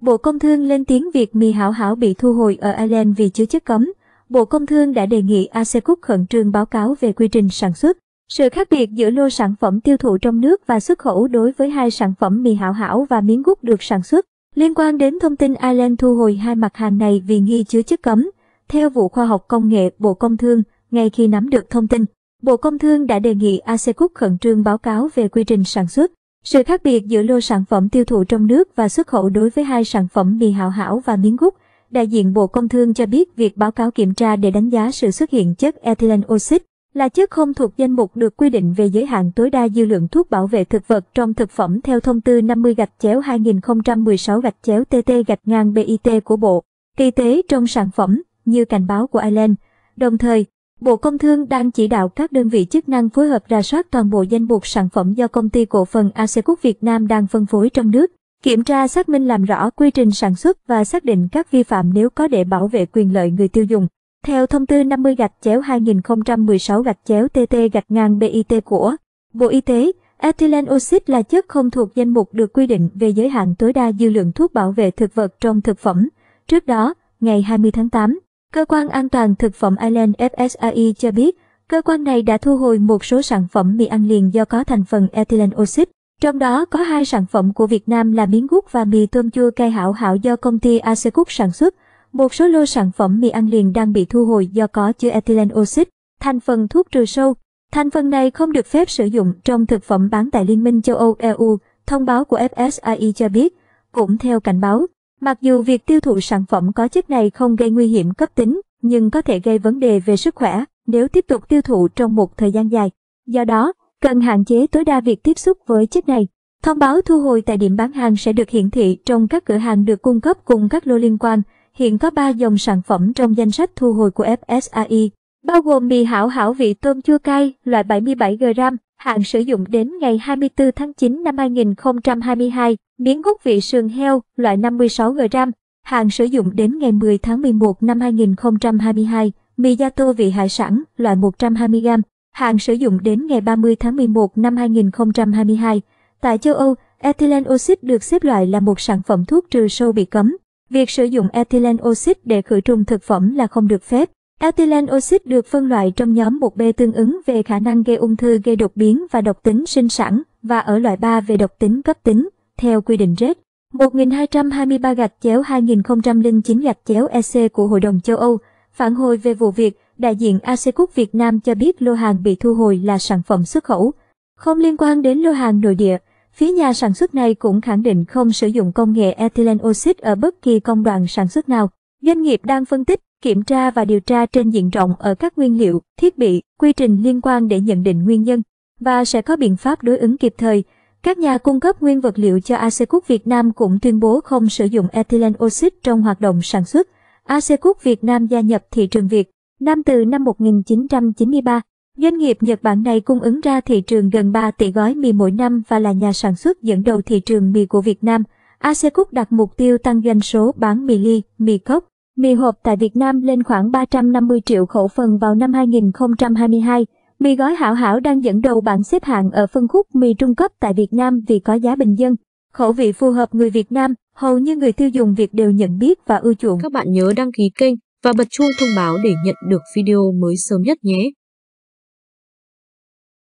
Bộ Công Thương lên tiếng việc mì hảo hảo bị thu hồi ở Ireland vì chứa chất cấm. Bộ Công Thương đã đề nghị ASECUP khẩn trương báo cáo về quy trình sản xuất, sự khác biệt giữa lô sản phẩm tiêu thụ trong nước và xuất khẩu đối với hai sản phẩm mì hảo hảo và miếng gút được sản xuất. Liên quan đến thông tin Ireland thu hồi hai mặt hàng này vì nghi chứa chất cấm, theo vụ khoa học công nghệ Bộ Công Thương, ngay khi nắm được thông tin, Bộ Công Thương đã đề nghị ASECUP khẩn trương báo cáo về quy trình sản xuất, sự khác biệt giữa lô sản phẩm tiêu thụ trong nước và xuất khẩu đối với hai sản phẩm mì hảo hảo và miếng gút, đại diện Bộ Công Thương cho biết việc báo cáo kiểm tra để đánh giá sự xuất hiện chất ethylene oxide là chất không thuộc danh mục được quy định về giới hạn tối đa dư lượng thuốc bảo vệ thực vật trong thực phẩm theo thông tư 50 gạch chéo 2016 gạch chéo TT gạch ngang BIT của Bộ Y tế trong sản phẩm như cảnh báo của Ireland. Đồng thời, Bộ Công Thương đang chỉ đạo các đơn vị chức năng phối hợp ra soát toàn bộ danh mục sản phẩm do công ty cổ phần AC Quốc Việt Nam đang phân phối trong nước, kiểm tra xác minh làm rõ quy trình sản xuất và xác định các vi phạm nếu có để bảo vệ quyền lợi người tiêu dùng. Theo thông tư 50 gạch chéo 2016 gạch chéo TT gạch ngang BIT của Bộ Y tế, ethylene oxit là chất không thuộc danh mục được quy định về giới hạn tối đa dư lượng thuốc bảo vệ thực vật trong thực phẩm. Trước đó, ngày 20 tháng 8, Cơ quan An toàn Thực phẩm Ireland FSAI cho biết, cơ quan này đã thu hồi một số sản phẩm mì ăn liền do có thành phần ethylene oxide. Trong đó có hai sản phẩm của Việt Nam là miếng gút và mì tôm chua cay hảo hảo do công ty Acecook sản xuất. Một số lô sản phẩm mì ăn liền đang bị thu hồi do có chứa ethylene oxide, thành phần thuốc trừ sâu. Thành phần này không được phép sử dụng trong thực phẩm bán tại Liên minh châu Âu EU, thông báo của FSAI cho biết. Cũng theo cảnh báo, Mặc dù việc tiêu thụ sản phẩm có chất này không gây nguy hiểm cấp tính, nhưng có thể gây vấn đề về sức khỏe nếu tiếp tục tiêu thụ trong một thời gian dài. Do đó, cần hạn chế tối đa việc tiếp xúc với chất này. Thông báo thu hồi tại điểm bán hàng sẽ được hiển thị trong các cửa hàng được cung cấp cùng các lô liên quan. Hiện có 3 dòng sản phẩm trong danh sách thu hồi của FSAI bao gồm mì hảo hảo vị tôm chua cay loại 77g, hạn sử dụng đến ngày 24 tháng 9 năm 2022, miếng hút vị sườn heo loại 56g, hạn sử dụng đến ngày 10 tháng 11 năm 2022, mì gia tô vị hải sản loại 120g, hạn sử dụng đến ngày 30 tháng 11 năm 2022. Tại châu Âu, ethylene oxide được xếp loại là một sản phẩm thuốc trừ sâu bị cấm. Việc sử dụng ethylene oxide để khử trùng thực phẩm là không được phép. Ethylene oxide được phân loại trong nhóm 1B tương ứng về khả năng gây ung thư gây đột biến và độc tính sinh sản và ở loại 3 về độc tính cấp tính, theo quy định RED 1223 gạch chéo 2009 gạch chéo EC của Hội đồng châu Âu. Phản hồi về vụ việc, đại diện ACCUC Việt Nam cho biết lô hàng bị thu hồi là sản phẩm xuất khẩu. Không liên quan đến lô hàng nội địa, phía nhà sản xuất này cũng khẳng định không sử dụng công nghệ ethylene oxide ở bất kỳ công đoạn sản xuất nào. Doanh nghiệp đang phân tích kiểm tra và điều tra trên diện rộng ở các nguyên liệu, thiết bị, quy trình liên quan để nhận định nguyên nhân và sẽ có biện pháp đối ứng kịp thời. Các nhà cung cấp nguyên vật liệu cho AC Cook Việt Nam cũng tuyên bố không sử dụng ethylene oxide trong hoạt động sản xuất. AC Cook Việt Nam gia nhập thị trường Việt Nam từ năm 1993. Doanh nghiệp Nhật Bản này cung ứng ra thị trường gần 3 tỷ gói mì mỗi năm và là nhà sản xuất dẫn đầu thị trường mì của Việt Nam. AC Cook đặt mục tiêu tăng doanh số bán mì ly, mì cốc Mì hộp tại Việt Nam lên khoảng 350 triệu khẩu phần vào năm 2022. Mì gói hảo hảo đang dẫn đầu bảng xếp hạng ở phân khúc mì trung cấp tại Việt Nam vì có giá bình dân. Khẩu vị phù hợp người Việt Nam, hầu như người tiêu dùng Việt đều nhận biết và ưa chuộng. Các bạn nhớ đăng ký kênh và bật chuông thông báo để nhận được video mới sớm nhất nhé.